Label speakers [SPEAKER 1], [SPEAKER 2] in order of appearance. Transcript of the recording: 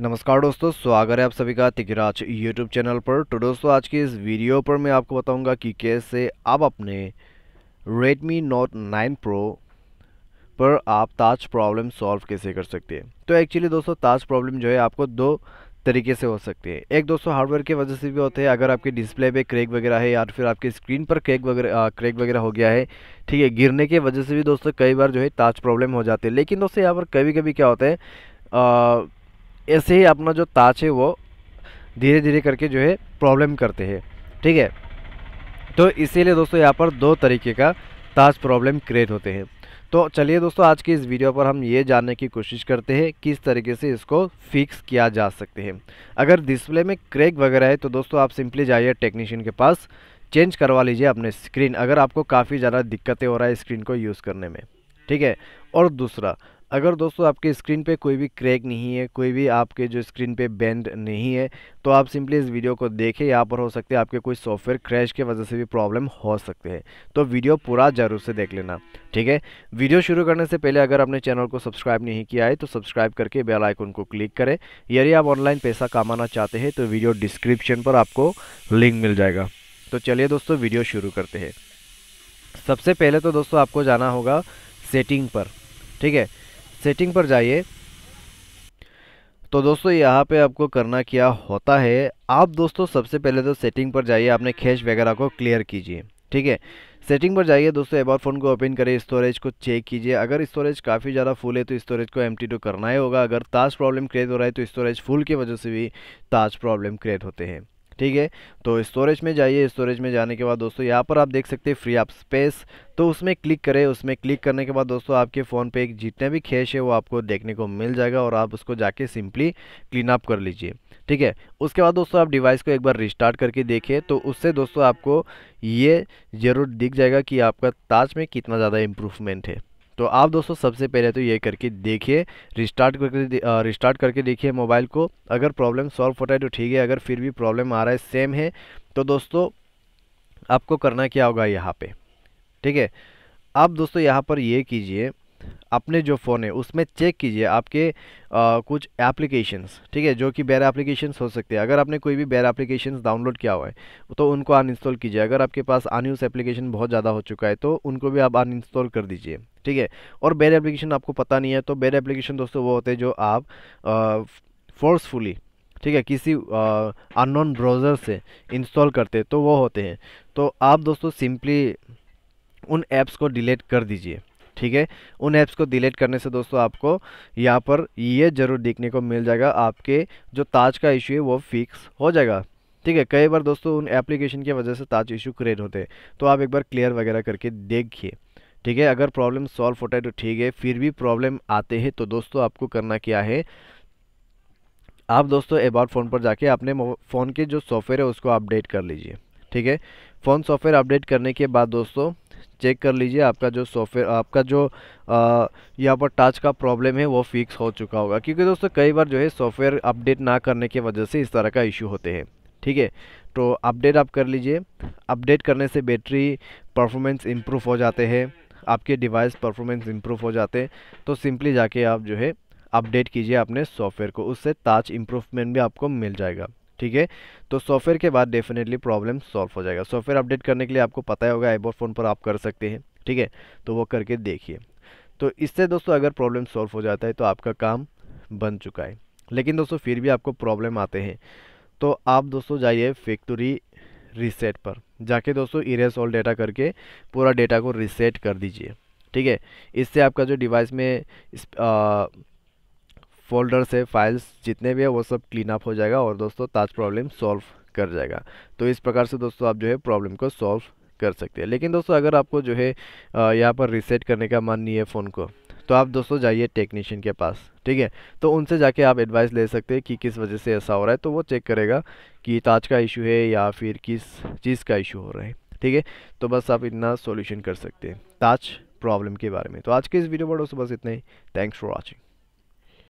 [SPEAKER 1] नमस्कार दोस्तों स्वागत है आप सभी का तिगराज यूट्यूब चैनल पर तो दोस्तों आज की इस वीडियो पर मैं आपको बताऊंगा कि कैसे आप अपने Redmi Note 9 Pro पर आप ताज प्रॉब्लम सॉल्व कैसे कर सकते हैं तो एक्चुअली दोस्तों ताज प्रॉब्लम जो है आपको दो तरीके से हो सकते हैं एक दोस्तों हार्डवेयर की वजह से भी होते हैं अगर आपके डिस्प्ले पे क्रैक वगैरह है या फिर आपके स्क्रीन पर क्रैक वगैरह क्रैक वगैरह हो गया है ठीक है गिरने की वजह से भी दोस्तों कई बार जो है ताज प्रॉब्लम हो जाती है लेकिन दोस्तों यहाँ पर कभी कभी क्या होता है आ, ऐसे ही अपना जो ताच है वो धीरे धीरे करके जो है प्रॉब्लम करते हैं ठीक है तो इसीलिए दोस्तों यहाँ पर दो तरीके का ताज प्रॉब्लम क्रिएट होते हैं तो चलिए दोस्तों आज की इस वीडियो पर हम ये जानने की कोशिश करते हैं किस तरीके से इसको फिक्स किया जा सकते हैं अगर डिस्प्ले में क्रैक वगैरह है तो दोस्तों आप सिंपली जाइए टेक्नीशियन के पास चेंज करवा लीजिए अपने स्क्रीन अगर आपको काफ़ी ज़्यादा दिक्कतें हो रहा है स्क्रीन को यूज़ करने में ठीक है और दूसरा अगर दोस्तों आपके स्क्रीन पे कोई भी क्रैक नहीं है कोई भी आपके जो स्क्रीन पे बेंड नहीं है तो आप सिंपली इस वीडियो को देखें यहाँ पर हो सकते हैं आपके कोई सॉफ्टवेयर क्रैश की वजह से भी प्रॉब्लम हो सकते हैं तो वीडियो पूरा ज़रूर से देख लेना ठीक है वीडियो शुरू करने से पहले अगर आपने चैनल को सब्सक्राइब नहीं किया है तो सब्सक्राइब करके बेल आइकन को क्लिक करें यदि आप ऑनलाइन पैसा कमाना चाहते हैं तो वीडियो डिस्क्रिप्शन पर आपको लिंक मिल जाएगा तो चलिए दोस्तों वीडियो शुरू करते हैं सबसे पहले तो दोस्तों आपको जाना होगा सेटिंग पर ठीक है सेटिंग पर जाइए तो दोस्तों यहाँ पे आपको करना क्या होता है आप दोस्तों सबसे पहले तो सेटिंग पर जाइए आपने खेच वगैरह को क्लियर कीजिए ठीक है सेटिंग पर जाइए दोस्तों एक बार फ़ोन को ओपन करें स्टोरेज को चेक कीजिए अगर स्टोरेज काफ़ी ज़्यादा फुल है तो स्टोरेज को एम तो करना ही होगा अगर ताज प्रॉब्लम क्रिएट हो रहा है तो स्टोरेज फुल की वजह से भी ताज प्रॉब्लम क्रिएट होते हैं ठीक है तो स्टोरेज में जाइए स्टोरेज में जाने के बाद दोस्तों यहाँ पर आप देख सकते हैं फ्री आप स्पेस तो उसमें क्लिक करें उसमें क्लिक करने के बाद दोस्तों आपके फ़ोन पे जितने भी खेश है वो आपको देखने को मिल जाएगा और आप उसको जाके सिंपली क्लीन अप कर लीजिए ठीक है उसके बाद दोस्तों आप डिवाइस को एक बार रिस्टार्ट करके देखें तो उससे दोस्तों आपको ये ज़रूर दिख जाएगा कि आपका ताज में कितना ज़्यादा इम्प्रूवमेंट है तो आप दोस्तों सबसे पहले तो ये करके देखिए रिस्टार्ट करके रिस्टार्ट करके देखिए मोबाइल को अगर प्रॉब्लम सॉल्व होता है तो ठीक है अगर फिर भी प्रॉब्लम आ रहा है सेम है तो दोस्तों आपको करना क्या होगा यहाँ पे ठीक है आप दोस्तों यहाँ पर ये कीजिए अपने जो फ़ोन है उसमें चेक कीजिए आपके आ, कुछ एप्लीकेशंस ठीक है जो कि बैर एप्लीकेशंस हो सकते हैं अगर आपने कोई भी बैर एप्लीकेशंस डाउनलोड किया हुआ है तो उनको अनइंस्टॉल कीजिए अगर आपके पास अनयूज़ एप्लीकेशन बहुत ज़्यादा हो चुका है तो उनको भी आप अनइंस्टॉल कर दीजिए ठीक है और बेर एप्लीकेशन आपको पता नहीं है तो बैर एप्लीकेशन दोस्तों वो होते हैं जो आप फोर्सफुली ठीक है किसी अननोन ब्राउज़र से इंस्टॉल करते तो वो होते हैं तो आप दोस्तों सिंपली उन ऐप्स को डिलीट कर दीजिए ठीक है उन ऐप्स को डिलीट करने से दोस्तों आपको यहाँ पर ये ज़रूर देखने को मिल जाएगा आपके जो ताज का इशू है वो फिक्स हो जाएगा ठीक है कई बार दोस्तों उन एप्लीकेशन की वजह से ताज इशू क्रिएट होते हैं तो आप एक बार क्लियर वगैरह करके देखिए ठीक है अगर प्रॉब्लम सॉल्व होता है तो ठीक है फिर भी प्रॉब्लम आते हैं तो दोस्तों आपको करना क्या है आप दोस्तों अबाउट फ़ोन पर जाके अपने फ़ोन के जो सॉफ्टवेयर है उसको अपडेट कर लीजिए ठीक है फ़ोन सॉफ्टवेयर अपडेट करने के बाद दोस्तों चेक कर लीजिए आपका जो सॉफ्टवेयर आपका जो यहाँ पर टच का प्रॉब्लम है वो फिक्स हो चुका होगा क्योंकि दोस्तों कई बार जो है सॉफ्टवेयर अपडेट ना करने की वजह से इस तरह का इशू होते हैं ठीक है तो अपडेट आप कर लीजिए अपडेट करने से बैटरी परफॉर्मेंस इम्प्रूव हो जाते हैं आपके डिवाइस परफॉर्मेंस इंप्रूव हो जाते हैं तो सिंपली जाके आप जो है अपडेट कीजिए अपने सॉफ्टवेयर को उससे ताज इम्प्रूवमेंट भी आपको मिल जाएगा ठीक है तो सॉफ्टवेयर के बाद डेफिनेटली प्रॉब्लम सॉल्व हो जाएगा सॉफ्टवेयर अपडेट करने के लिए आपको पता ही होगा आईबोर फ़ोन पर आप कर सकते हैं ठीक है तो वो करके देखिए तो इससे दोस्तों अगर प्रॉब्लम सॉल्व हो जाता है तो आपका काम बन चुका है लेकिन दोस्तों फिर भी आपको प्रॉब्लम आते हैं तो आप दोस्तों जाइए फैक्ट्री रीसेट पर जाके दोस्तों इरेस ऑल डेटा करके पूरा डेटा को रीसेट कर दीजिए ठीक है इससे आपका जो डिवाइस में फोल्डर्स है फाइल्स जितने भी है वो सब क्लीन अप हो जाएगा और दोस्तों ताज प्रॉब्लम सॉल्व कर जाएगा तो इस प्रकार से दोस्तों आप जो है प्रॉब्लम को सॉल्व कर सकते हैं लेकिन दोस्तों अगर आपको जो है यहाँ पर रिसेट करने का मन नहीं है फ़ोन को तो आप दोस्तों जाइए टेक्नीशियन के पास ठीक है तो उनसे जाके आप एडवाइस ले सकते हैं कि किस वजह से ऐसा हो रहा है तो वो चेक करेगा कि ताज का इशू है या फिर किस चीज़ का इशू हो रहा है ठीक है तो बस आप इतना सोल्यूशन कर सकते हैं ताज प्रॉब्लम के बारे में तो आज के इस वीडियो पर दोस्तों बस इतना ही थैंक्स फॉर वॉचिंग